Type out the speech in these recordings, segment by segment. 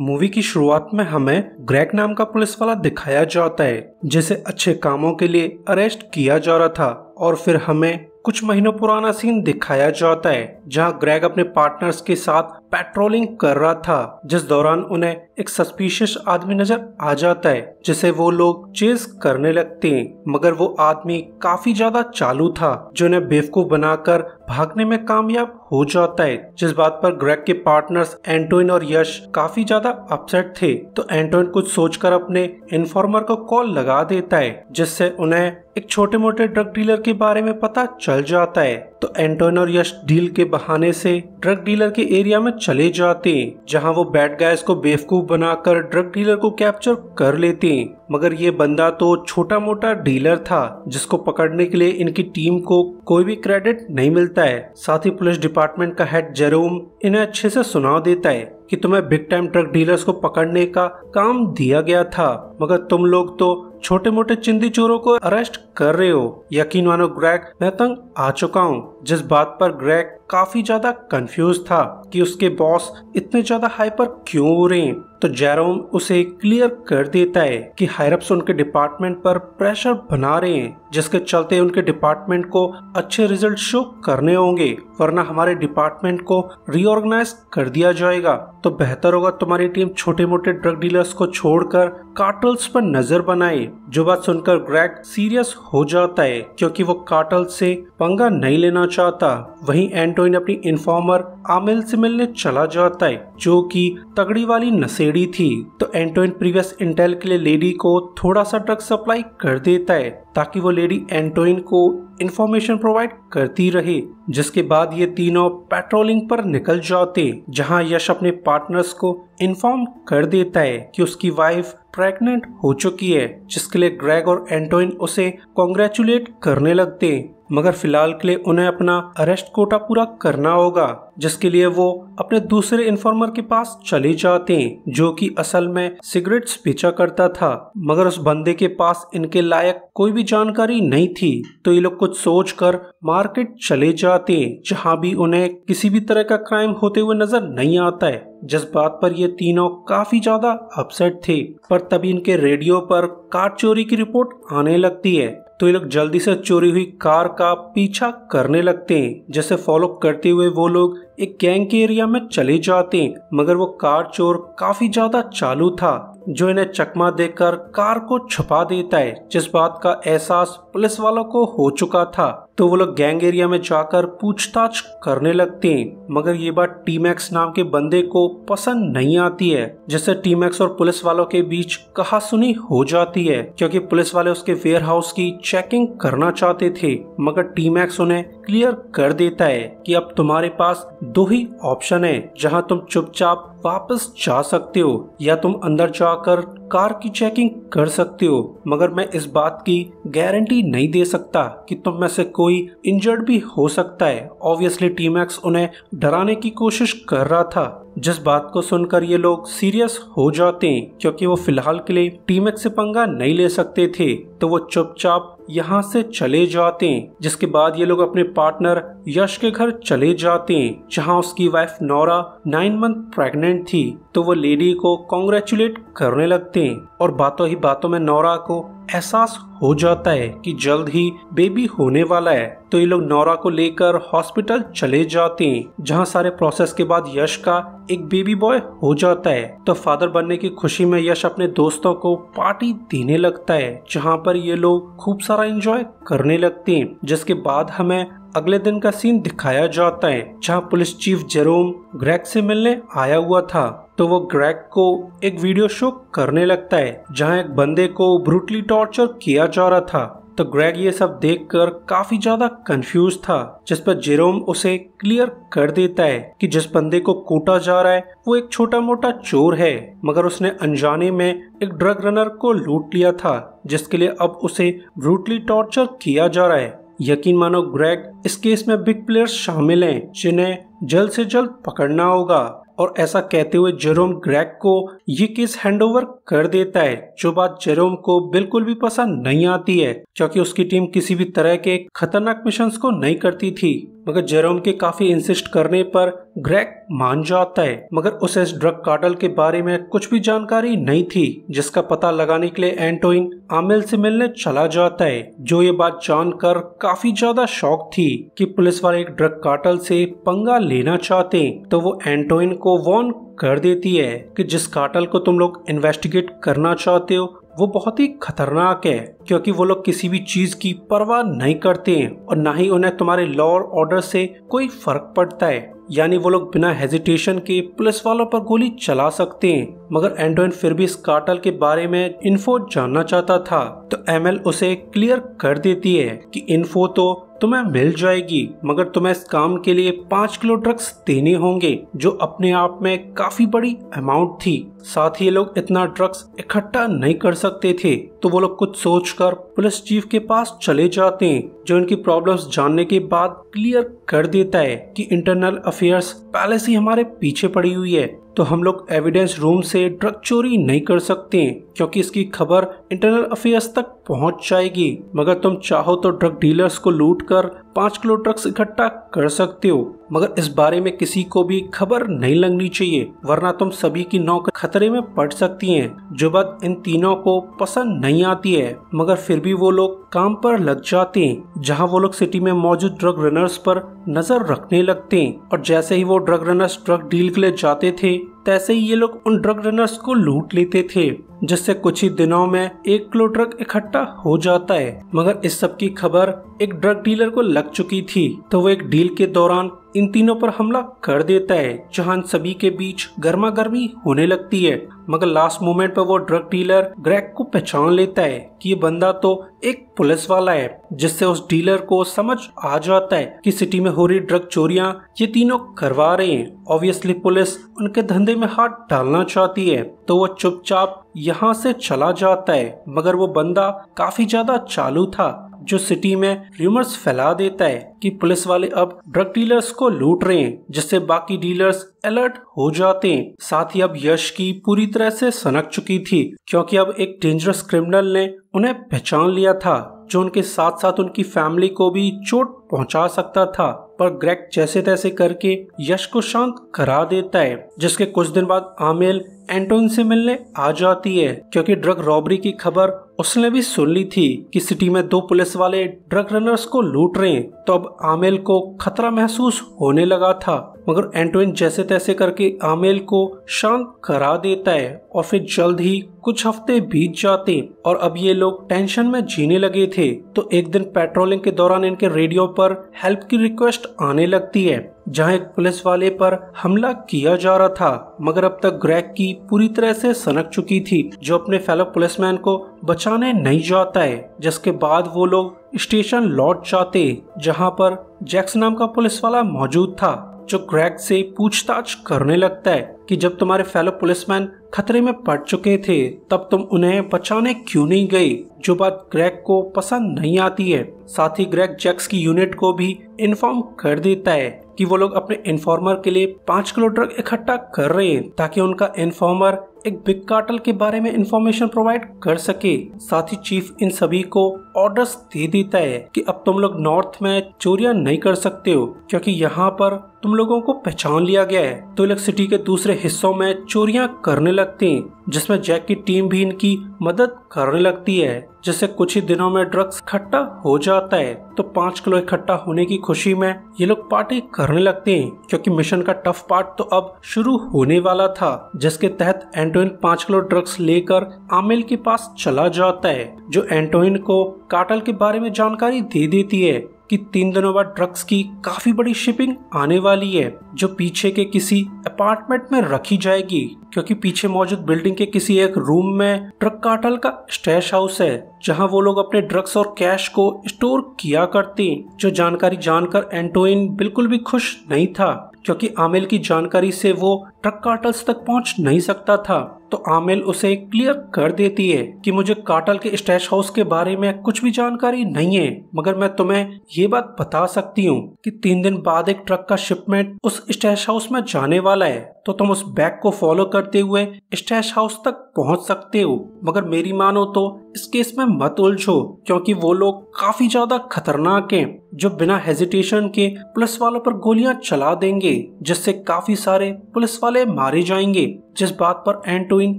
Movie की शुरुआत में हमें ग्रेग नाम का पुलिस वाला दिखाया जाता है जिसे अच्छे कामों के लिए अरेस्ट किया जा रहा था और फिर हमें कुछ महीनों पुराना सीन दिखाया जाता है जहां ग्रैग अपने पार्टनर्स के साथ पेट्रोलिंग कर रहा था जिस दौरान उन्हें एक सस्पिशियस आदमी नजर आ जाता है जिसे वो लोग चेज करने लगते हैं मगर वो आदमी काफी ज्यादा चालू था जो उन्हें बेवकूफ बनाकर भागने में कामयाब हो जाता है जिस बात पर ग्रेग के पार्टनर्स एंटोइन और यश काफी ज्यादा अपसेट थे तो एंटोइन कुछ सोचकर अपने इन्फॉर्मर को कॉल लगा देता है जिससे उन्हें एक छोटे मोटे ड्रग डीलर के बारे में पता चल जाता है तो एंटोन और यश डील के बहाने से ड्रग डीलर के एरिया में चले जाते जहां वो बैड गाइस को बेवकूफ बनाकर ड्रग डीलर को कैप्चर कर लेते मगर ये बंदा तो छोटा मोटा डीलर था जिसको पकड़ने के लिए इनकी टीम को कोई भी क्रेडिट नहीं मिलता है साथ ही पुलिस डिपार्टमेंट का हेड जेरोम इन्हें अच्छे से सुना देता है कि तुम्हें बिग टाइम ट्रक डीलर्स को पकड़ने का काम दिया गया था मगर तुम लोग तो छोटे मोटे चिंदी चोरों को अरेस्ट कर रहे हो यकीन मानो ग्रैक मैं तंग आ चुका हूँ जिस बात पर ग्रैक काफी ज्यादा कंफ्यूज था कि उसके बॉस इतने ज्यादा हाइपर क्यों हो रहे हैं तो जेरोम उसे क्लियर कर देता है कि हायरप्स उनके डिपार्टमेंट पर प्रेशर बना रहे हैं जिसके चलते उनके डिपार्टमेंट को अच्छे रिजल्ट शो करने होंगे वरना हमारे डिपार्टमेंट को रियो ऑर्गेनाइज कर दिया जाएगा तो बेहतर होगा तुम्हारी टीम छोटे मोटे ड्रग डीलर्स को छोड़कर कार्टल्स पर नजर बनाए जो बात सुनकर ग्रैग सीरियस हो जाता है क्योंकि वो कार्टल से पंगा नहीं लेना चाहता वहीं एंटोइन अपनी इन्फॉर्मर आमिल से मिलने चला जाता है जो कि तगड़ी वाली नशेड़ी थी तो एंटोइन प्रीवियस इंटेल के लिए लेडी को थोड़ा सा ड्रग सप्लाई कर देता है ताकि वो लेडी एंटोइन को इन्फॉर्मेशन प्रोवाइड करती रहे जिसके बाद ये तीनों पेट्रोलिंग पर निकल जाते जहां यश अपने पार्टनर्स को इन्फॉर्म कर देता है कि उसकी वाइफ प्रेग्नेंट हो चुकी है जिसके लिए ग्रेग और एंटोइन उसे कॉन्ग्रेचुलेट करने लगते मगर फिलहाल के लिए उन्हें अपना अरेस्ट कोटा पूरा करना होगा जिसके लिए वो अपने दूसरे इन्फॉर्मर के पास चले जाते हैं जो कि असल में सिगरेट्स बेचा करता था मगर उस बंदे के पास इनके लायक कोई भी जानकारी नहीं थी तो ये लोग कुछ सोच कर मार्केट चले जाते हैं जहाँ भी उन्हें किसी भी तरह का क्राइम होते हुए नजर नहीं आता है जिस बात पर ये तीनों काफी ज्यादा अपसेट थे पर तभी इनके रेडियो पर कार चोरी की रिपोर्ट आने लगती है तो ये लोग जल्दी से चोरी हुई कार का पीछा करने लगते हैं जिसे फॉलो करते हुए वो लोग एक गैंग के एरिया में चले जाते हैं मगर वो कार चोर काफी ज्यादा चालू था जो इन्हें चकमा देकर कार को छुपा देता है जिस बात का एहसास पुलिस वालों को हो चुका था तो वो लोग गैंग एरिया में जाकर पूछताछ करने लगते हैं मगर ये बात टीमैक्स नाम के बंदे को पसंद नहीं आती है जिससे टीमैक्स और पुलिस वालों के बीच कहासुनी हो जाती है क्योंकि पुलिस वाले उसके वेयर हाउस की चेकिंग करना चाहते थे मगर टीमैक्स उन्हें क्लियर कर देता है कि अब तुम्हारे पास दो ही ऑप्शन है जहां तुम चुपचाप वापस जा सकते हो या तुम अंदर जाकर कार की चेकिंग कर सकते हो मगर मैं इस बात की गारंटी नहीं दे सकता कि तुम में से कोई इंजर्ड भी हो सकता है ऑब्वियसली एक्स उन्हें डराने की कोशिश कर रहा था जिस बात को सुनकर ये लोग सीरियस हो जाते क्योंकि वो फिलहाल के लिए टीमेक से पंगा नहीं ले सकते थे तो वो चुपचाप यहाँ से चले जाते जिसके बाद ये लोग अपने पार्टनर यश के घर चले जाते जहाँ उसकी wife Nora nine month pregnant थी तो वो लेडी को कॉन्ग्रेचुलेट करने लगते और बातों ही बातों में नौरा को एहसास हो जाता है कि जल्द ही बेबी होने वाला है तो ये लोग नौरा को लेकर हॉस्पिटल चले जाते हैं जहां सारे प्रोसेस के बाद यश का एक बेबी बॉय हो जाता है तो फादर बनने की खुशी में यश अपने दोस्तों को पार्टी देने लगता है जहां पर ये लोग खूब सारा एंजॉय करने लगते हैं जिसके बाद हमें अगले दिन का सीन दिखाया जाता है जहां पुलिस चीफ जेरोम ग्रेक से मिलने आया हुआ था तो वो ग्रैग को एक वीडियो शो करने लगता है जहां एक बंदे को ब्रूटली टॉर्चर किया जा रहा था तो ग्रैग ये सब देखकर काफी ज्यादा कंफ्यूज था जिस पर जेरोम उसे क्लियर कर देता है कि जिस बंदे को कूटा जा रहा है वो एक छोटा मोटा चोर है मगर उसने अनजाने में एक ड्रग रनर को लूट लिया था जिसके लिए अब उसे ब्रूटली टॉर्चर किया जा रहा है यकीन मानो ग्रैग इस केस में बिग प्लेयर्स शामिल हैं जिन्हें जल्द से जल्द पकड़ना होगा और ऐसा कहते हुए जेरोम ग्रैग को ये केस हैंडओवर कर देता है जो बात जेरोम को बिल्कुल भी पसंद नहीं आती है क्योंकि उसकी टीम किसी भी तरह के खतरनाक मिशन को नहीं करती थी मगर जेरोम के काफी इंसिस्ट करने पर ग्रेग मान जाता है मगर उसे इस ड्रग कार्टल के बारे में कुछ भी जानकारी नहीं थी जिसका पता लगाने के लिए एंटोइन आमिल से मिलने चला जाता है जो ये बात जानकर काफी ज्यादा शौक थी कि पुलिस वाले एक ड्रग कार्टल से पंगा लेना चाहते तो वो एंटोइन को वॉन कर देती है कि जिस कार्टल को तुम लोग इन्वेस्टिगेट करना चाहते हो वो बहुत ही खतरनाक है क्योंकि वो लोग किसी भी चीज की परवाह नहीं करते हैं और ना ही उन्हें तुम्हारे लॉ और ऑर्डर से कोई फर्क पड़ता है यानी वो लोग बिना हेजिटेशन के पुलिस वालों पर गोली चला सकते हैं मगर एंडोइन फिर भी इस कार्टल के बारे में इन्फो जानना चाहता था तो एमएल उसे क्लियर कर देती है कि इन्फो तो तुम्हें मिल जाएगी मगर तुम्हें इस काम के लिए पाँच किलो ड्रग्स देने होंगे जो अपने आप में काफी बड़ी अमाउंट थी साथ ही लोग इतना ड्रग्स इकट्ठा नहीं कर सकते थे तो वो लोग कुछ सोचकर पुलिस चीफ के पास चले जाते हैं जो इनकी प्रॉब्लम्स जानने के बाद क्लियर कर देता है कि इंटरनल अफेयर्स पहले से हमारे पीछे पड़ी हुई है तो हम लोग एविडेंस रूम से ड्रग चोरी नहीं कर सकते क्योंकि इसकी खबर इंटरनल अफेयर्स तक पहुंच जाएगी मगर तुम चाहो तो ड्रग डीलर्स को लूट कर पाँच किलो ड्रग्स इकट्ठा कर सकते हो मगर इस बारे में किसी को भी खबर नहीं लगनी चाहिए वरना तुम सभी की नौकरी खतरे में पड़ सकती हैं। जो बात इन तीनों को पसंद नहीं आती है मगर फिर भी वो लोग काम पर लग जाते हैं जहां वो लोग सिटी में मौजूद ड्रग रनर्स पर नजर रखने लगते हैं और जैसे ही वो ड्रग रनर्स ड्रग डील के लिए जाते थे तैसे ही ये लोग उन ड्रग रनर्स को लूट लेते थे जिससे कुछ ही दिनों में एक किलो ड्रग इकट्ठा हो जाता है मगर इस सब की खबर एक ड्रग डीलर को लग चुकी थी तो वो एक डील के दौरान इन तीनों पर हमला कर देता है जहां सभी के बीच गर्मा गर्मी होने लगती है मगर लास्ट मोमेंट पर वो ड्रग डीलर ग्रैग को पहचान लेता है कि ये बंदा तो एक पुलिस वाला है जिससे उस डीलर को समझ आ जाता है कि सिटी में हो रही ड्रग चोरिया ये तीनों करवा रहे हैं ऑब्वियसली पुलिस उनके धंधे में हाथ डालना चाहती है तो वो चुपचाप यहाँ से चला जाता है मगर वो बंदा काफी ज्यादा चालू था जो सिटी में र्यूमर्स फैला देता है कि पुलिस वाले अब ड्रग डीलर्स को लूट रहे हैं जिससे बाकी डीलर्स अलर्ट हो जाते हैं साथ ही अब यश की पूरी तरह से सनक चुकी थी क्योंकि अब एक डेंजरस क्रिमिनल ने उन्हें पहचान लिया था जो उनके साथ साथ उनकी फैमिली को भी चोट पहुंचा सकता था पर ग्रेक जैसे तैसे करके यश को शांत करा देता है जिसके कुछ दिन बाद आमेल एंटोन से मिलने आ जाती है क्योंकि ड्रग रॉबरी की खबर उसने भी सुन ली थी कि सिटी में दो पुलिस वाले ड्रग रनर्स को लूट रहे हैं तो अब आमिल को खतरा महसूस होने लगा था मगर एंटोइन जैसे तैसे करके आमेल को शांत करा देता है और फिर जल्द ही कुछ हफ्ते बीत जाते और अब ये लोग टेंशन में जीने लगे थे तो एक दिन पेट्रोलिंग के दौरान इनके रेडियो पर हेल्प की रिक्वेस्ट आने लगती है जहां एक पुलिस वाले पर हमला किया जा रहा था मगर अब तक ग्रैक की पूरी तरह से सनक चुकी थी जो अपने फेलो पुलिसमैन को बचाने नहीं जाता है जिसके बाद वो लोग स्टेशन लौट जाते जहां पर जैक्स नाम का पुलिस वाला मौजूद था जो ग्रैग से पूछताछ करने लगता है कि जब तुम्हारे फेलो पुलिसमैन खतरे में पड़ चुके थे तब तुम उन्हें बचाने क्यों नहीं गए जो बात ग्रैग को पसंद नहीं आती है साथ ही ग्रैग जैक्स की यूनिट को भी इन्फॉर्म कर देता है कि वो लोग अपने इन्फॉर्मर के लिए पाँच किलो ड्रग इकट्ठा कर रहे हैं ताकि उनका इन्फॉर्मर एक बिग कार्टल के बारे में इन्फॉर्मेशन प्रोवाइड कर सके साथ ही चीफ इन सभी को ऑर्डर्स दे देता है कि अब तुम लोग नॉर्थ में चोरियां नहीं कर सकते हो क्योंकि यहाँ पर तुम लोगों को पहचान लिया गया है तो इलेक्ट सिटी के दूसरे हिस्सों में चोरियां करने लगती हैं जिसमें जैक की टीम भी इनकी मदद करने लगती है जिससे कुछ ही दिनों में ड्रग्स इकट्ठा हो जाता है तो पाँच किलो इकट्ठा होने की खुशी में ये लोग पार्टी करने लगते हैं क्योंकि मिशन का टफ पार्ट तो अब शुरू होने वाला था जिसके तहत एंटोइन पाँच किलो ड्रग्स लेकर आमिल के पास चला जाता है जो एंटोइन को काटल के बारे में जानकारी दे देती है कि तीन दिनों बाद ड्रग्स की काफी बड़ी शिपिंग आने वाली है जो पीछे के किसी अपार्टमेंट में रखी जाएगी क्योंकि पीछे मौजूद बिल्डिंग के किसी एक रूम में ट्रक काटल का स्टैश हाउस है जहां वो लोग अपने ड्रग्स और कैश को स्टोर किया करते जो जानकारी जानकर एंटोइन बिल्कुल भी खुश नहीं था क्योंकि आमिल की जानकारी से वो ट्रक कार्टल्स तक पहुंच नहीं सकता था तो आमिल उसे क्लियर कर देती है कि मुझे काटल के स्टैश हाउस के बारे में कुछ भी जानकारी नहीं है मगर मैं तुम्हें ये बात बता सकती हूँ कि तीन दिन बाद एक ट्रक का शिपमेंट उस स्टैश हाउस में जाने वाला है तो तुम उस बैग को फॉलो करते हुए स्टैश हाउस तक पहुँच सकते हो मगर मेरी मानो तो इस केस में मत उलझो क्योंकि वो लोग काफी ज्यादा खतरनाक हैं जो बिना हेजिटेशन के पुलिस वालों पर गोलियां चला देंगे जिससे काफी सारे पुलिस वाले मारे जाएंगे जिस बात पर एंटोइन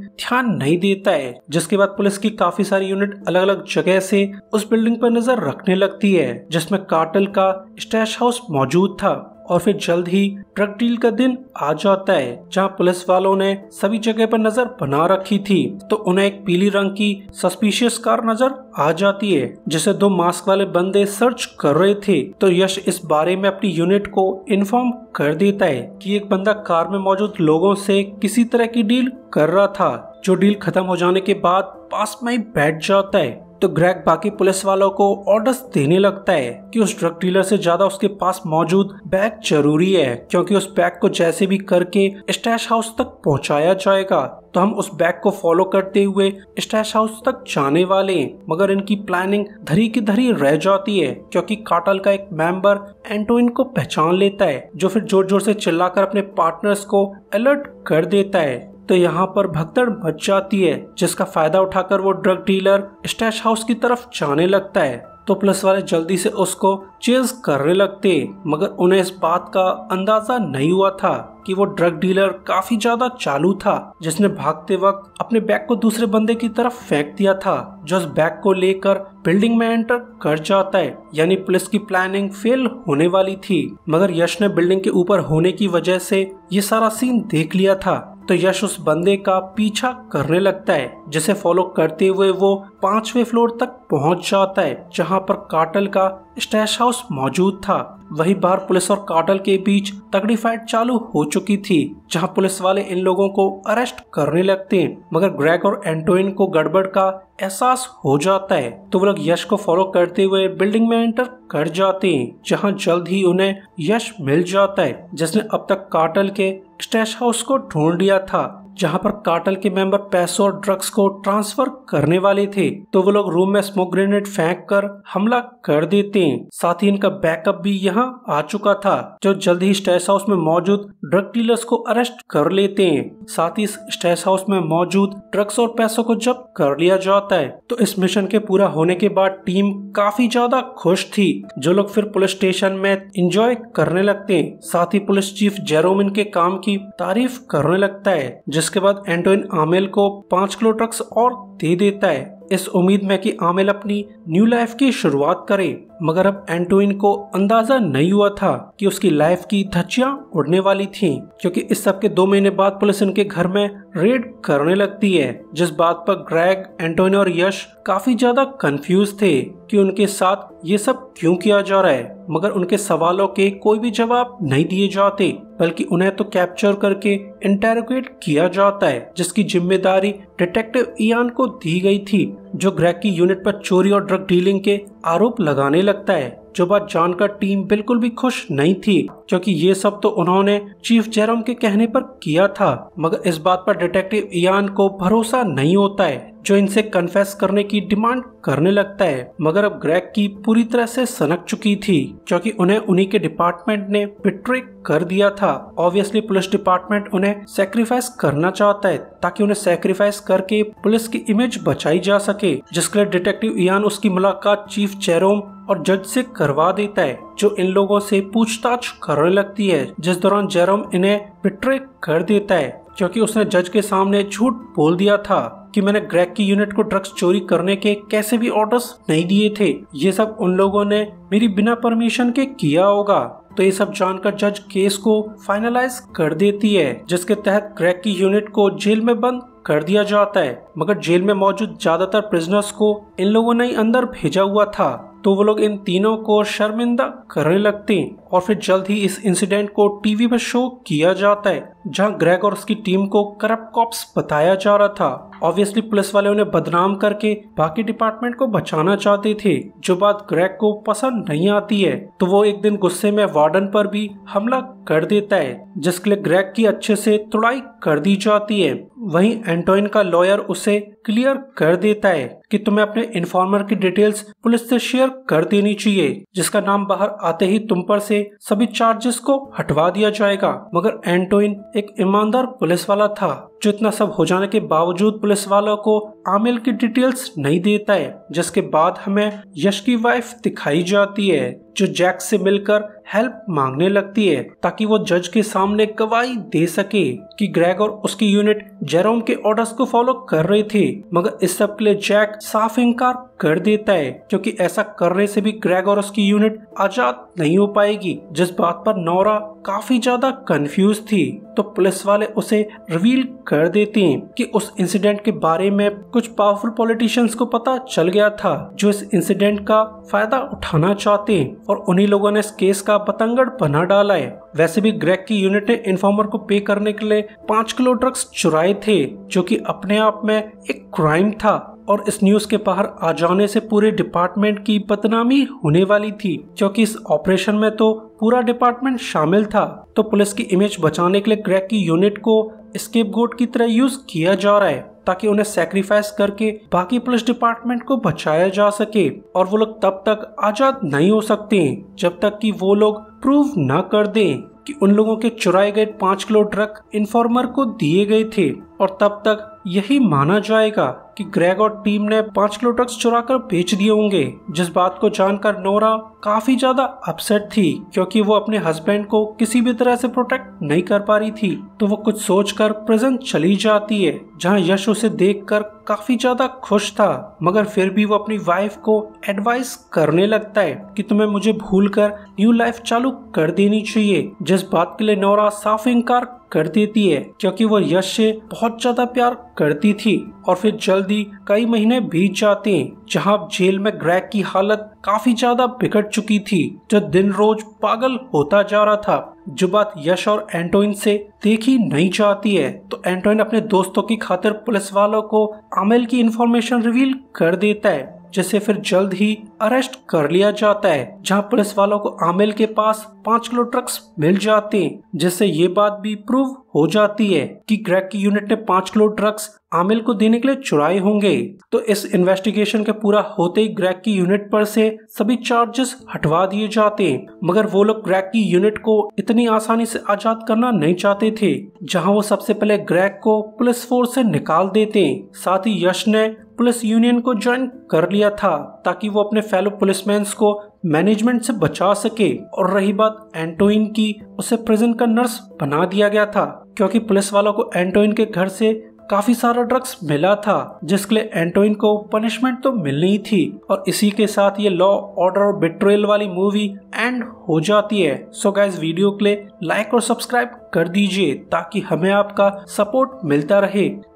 ध्यान नहीं देता है जिसके बाद पुलिस की काफी सारी यूनिट अलग अलग जगह से उस बिल्डिंग पर नजर रखने लगती है जिसमें कार्टल का स्टैश हाउस मौजूद था और फिर जल्द ही ड्रग डील का दिन आ जाता है जहां पुलिस वालों ने सभी जगह पर नजर बना रखी थी तो उन्हें एक पीली रंग की सस्पिशियस कार नजर आ जाती है जिसे दो मास्क वाले बंदे सर्च कर रहे थे तो यश इस बारे में अपनी यूनिट को इन्फॉर्म कर देता है कि एक बंदा कार में मौजूद लोगों से किसी तरह की डील कर रहा था जो डील खत्म हो जाने के बाद पास में ही बैठ जाता है तो ग्रैग बाकी पुलिस वालों को ऑर्डर्स देने लगता है कि उस ड्रग डीलर से ज्यादा उसके पास मौजूद बैग जरूरी है क्योंकि उस बैग को जैसे भी करके स्टैश हाउस तक पहुंचाया जाएगा तो हम उस बैग को फॉलो करते हुए स्टैश हाउस तक जाने वाले हैं मगर इनकी प्लानिंग धरी की धरी रह जाती है क्योंकि काटल का एक मेंबर एंटोइन को पहचान लेता है जो फिर जोर जोर से चिल्लाकर अपने पार्टनर्स को अलर्ट कर देता है तो यहाँ पर भगदड़ मच जाती है जिसका फायदा उठाकर वो ड्रग डीलर स्टैश हाउस की तरफ जाने लगता है तो पुलिस वाले जल्दी से उसको चेज करने लगते मगर उन्हें इस बात का अंदाजा नहीं हुआ था कि वो ड्रग डीलर काफी ज्यादा चालू था जिसने भागते वक्त अपने बैग को दूसरे बंदे की तरफ फेंक दिया था जो उस बैग को लेकर बिल्डिंग में एंटर कर जाता है यानी पुलिस की प्लानिंग फेल होने वाली थी मगर यश ने बिल्डिंग के ऊपर होने की वजह से ये सारा सीन देख लिया था तो यश उस बंदे का पीछा करने लगता है जिसे फॉलो करते हुए वो पांचवे फ्लोर तक पहुंच जाता है जहां पर काटल का स्टैश हाउस मौजूद था वही बार पुलिस और काटल के बीच तगड़ी फाइट चालू हो चुकी थी जहां पुलिस वाले इन लोगों को अरेस्ट करने लगते हैं मगर ग्रेग और एंटोइन को गड़बड़ का एहसास हो जाता है तो वो लोग यश को फॉलो करते हुए बिल्डिंग में एंटर कर जाते हैं जहां जल्द ही उन्हें यश मिल जाता है जिसने अब तक काटल के स्टैश हाउस को ढूंढ लिया था जहां पर कार्टल के मेंबर पैसों और ड्रग्स को ट्रांसफर करने वाले थे तो वो लोग रूम में स्मोक ग्रेनेड फेंक कर हमला कर देते हैं साथ ही इनका बैकअप भी यहाँ आ चुका था जो जल्द ही स्टेस हाउस में मौजूद ड्रग डीलर्स को अरेस्ट कर लेते हैं साथ ही स्टेस हाउस में मौजूद ड्रग्स और पैसों को जब कर लिया जाता है तो इस मिशन के पूरा होने के बाद टीम काफी ज्यादा खुश थी जो लोग फिर पुलिस स्टेशन में इंजॉय करने लगते हैं साथ ही पुलिस चीफ जेरोमिन के काम की तारीफ करने लगता है जिस जिसके बाद एंटोइन आमेल को पांच किलो ट्रक्स और दे देता है इस उम्मीद में कि आमेल अपनी न्यू लाइफ की शुरुआत करे मगर अब एंटोइन को अंदाजा नहीं हुआ था कि उसकी लाइफ की धचिया उड़ने वाली थी क्योंकि इस सब के दो महीने बाद पुलिस इनके घर में रेड करने लगती है जिस बात पर ग्रैग एंटोइन और यश काफी ज्यादा कंफ्यूज थे कि उनके साथ ये सब क्यों किया जा रहा है मगर उनके सवालों के कोई भी जवाब नहीं दिए जाते बल्कि उन्हें तो कैप्चर करके इंटेरोगेट किया जाता है जिसकी जिम्मेदारी डिटेक्टिव इयान को दी गई थी जो ग्रैक की यूनिट पर चोरी और ड्रग डीलिंग के आरोप लगाने लगता है जो बात जानकर टीम बिल्कुल भी खुश नहीं थी क्योंकि ये सब तो उन्होंने चीफ जेरोम के कहने पर किया था मगर इस बात पर डिटेक्टिव इयान को भरोसा नहीं होता है जो इनसे कन्फेस करने की डिमांड करने लगता है मगर अब ग्रेग की पूरी तरह से सनक चुकी थी क्योंकि उन्हें उन्हीं के डिपार्टमेंट ने पिट्रिक कर दिया था ऑब्वियसली पुलिस डिपार्टमेंट उन्हें सेक्रीफाइस करना चाहता है ताकि उन्हें सेक्रीफाइस करके पुलिस की इमेज बचाई जा सके जिसके लिए डिटेक्टिव इयान उसकी मुलाकात चीफ चेरोम और जज से करवा देता है जो इन लोगों से पूछताछ करने लगती है जिस दौरान जेरोम इन्हें पिट्रिक कर देता है क्योंकि उसने जज के सामने झूठ बोल दिया था कि मैंने ग्रैक की यूनिट को ड्रग्स चोरी करने के कैसे भी ऑर्डर्स नहीं दिए थे ये सब उन लोगों ने मेरी बिना परमिशन के किया होगा तो ये सब जानकर जज केस को फाइनलाइज कर देती है जिसके तहत ग्रैक की यूनिट को जेल में बंद कर दिया जाता है मगर जेल में मौजूद ज्यादातर प्रिजनर्स को इन लोगों ने अंदर भेजा हुआ था तो वो लोग इन तीनों को शर्मिंदा करने लगते और फिर जल्द ही इस इंसिडेंट को टीवी पर शो किया जाता है जहां ग्रेग और उसकी टीम को करप्ट कॉप्स बताया जा रहा था ऑब्वियसली पुलिस वाले उन्हें बदनाम करके बाकी डिपार्टमेंट को बचाना चाहते थे जो बात ग्रेग को पसंद नहीं आती है तो वो एक दिन गुस्से में वार्डन पर भी हमला कर देता है जिसके लिए ग्रेग की अच्छे से तुड़ाई कर दी जाती है वहीं एंटोइन का लॉयर उसे क्लियर कर देता है कि तुम्हें अपने इन्फॉर्मर की डिटेल्स पुलिस से शेयर कर देनी चाहिए जिसका नाम बाहर आते ही तुम पर से से सभी चार्जेस को हटवा दिया जाएगा मगर एंटोइन एक ईमानदार पुलिस वाला था जो इतना सब हो जाने के बावजूद पुलिस वालों को आमिल की डिटेल्स नहीं देता है जिसके बाद हमें यश की वाइफ दिखाई जाती है जो जैक से मिलकर हेल्प मांगने लगती है ताकि वो जज के सामने गवाही दे सके कि ग्रेग और उसकी यूनिट जेरोम के ऑर्डर्स को फॉलो कर रहे थे मगर इस सब के लिए जैक साफ इनकार कर देता है क्योंकि ऐसा करने से भी ग्रेग और उसकी यूनिट आजाद नहीं हो पाएगी जिस बात पर नौरा काफी ज्यादा कंफ्यूज थी तो पुलिस वाले उसे रिवील कर देते कि उस इंसिडेंट के बारे में कुछ पावरफुल पॉलिटिशियंस को पता चल गया था जो इस इंसिडेंट का फायदा उठाना चाहते और उन्हीं लोगों ने इस केस का पतंगड़ बना डाला है वैसे भी ग्रेक की यूनिट ने इन्फॉर्मर को पे करने के लिए पांच किलो ड्रग्स चुराए थे जो कि अपने आप में एक क्राइम था और इस न्यूज के बाहर आ जाने से पूरे डिपार्टमेंट की बदनामी होने वाली थी क्योंकि इस ऑपरेशन में तो पूरा डिपार्टमेंट शामिल था तो पुलिस की इमेज बचाने के लिए क्रैक की यूनिट को स्केप की तरह यूज किया जा रहा है ताकि उन्हें सेक्रीफाइस करके बाकी पुलिस डिपार्टमेंट को बचाया जा सके और वो लोग तब तक आजाद नहीं हो सकते जब तक कि वो लोग प्रूव न कर दें कि उन लोगों के चुराए गए पाँच किलो ड्रग इन्फॉर्मर को दिए गए थे और तब तक यही माना जाएगा कि ग्रेग और टीम ने पांच किलो ड्रग्स चुरा कर बेच दिए होंगे जिस बात को जानकर नोरा काफी ज्यादा अपसेट थी क्योंकि वो अपने हस्बैंड को किसी भी तरह से प्रोटेक्ट नहीं कर पा रही थी तो वो कुछ सोचकर प्रेजेंट चली जाती है जहाँ यश उसे देखकर काफी ज्यादा खुश था मगर फिर भी वो अपनी वाइफ को एडवाइस करने लगता है कि तुम्हें मुझे भूल न्यू लाइफ चालू कर देनी चाहिए जिस बात के लिए नोरा साफ इनकार कर देती है क्योंकि वो यश से बहुत ज्यादा प्यार करती थी और फिर जल्दी कई महीने बीत जाते हैं जहां जेल में ग्रैग की हालत काफी ज्यादा बिगड़ चुकी थी जो दिन रोज पागल होता जा रहा था जो बात यश और एंटोइन से देखी नहीं जाती है तो एंटोइन अपने दोस्तों की खातिर पुलिस वालों को अमेल की इन्फॉर्मेशन रिवील कर देता है जिसे फिर जल्द ही अरेस्ट कर लिया जाता है जहां पुलिस वालों को आमिल के पास पाँच किलो ड्रग्स मिल जाते हैं जिससे ये बात भी प्रूव हो जाती है कि ग्रैक की यूनिट ने पाँच किलो ड्रग्स आमिल को देने के लिए चुराए होंगे तो इस इन्वेस्टिगेशन के पूरा होते ही ग्रैक की यूनिट पर से सभी चार्जेस हटवा दिए जाते मगर वो लोग ग्रैक की यूनिट को इतनी आसानी से आजाद करना नहीं चाहते थे जहां वो सबसे पहले ग्रैक को पुलिस फोर्स से निकाल देते साथ ही यश ने पुलिस यूनियन को ज्वाइन कर लिया था ताकि वो अपने फेलो पुलिसमैन को मैनेजमेंट से बचा सके और रही बात एंटोइन की उसे प्रिजन का नर्स बना दिया गया था क्योंकि पुलिस वालों को एंटोइन के घर से काफी सारा ड्रग्स मिला था जिसके लिए एंटोइन को पनिशमेंट तो मिलनी थी और इसी के साथ ये लॉ ऑर्डर और बिट्रेल वाली मूवी एंड हो जाती है सो गाइज वीडियो के लिए लाइक और सब्सक्राइब कर दीजिए ताकि हमें आपका सपोर्ट मिलता रहे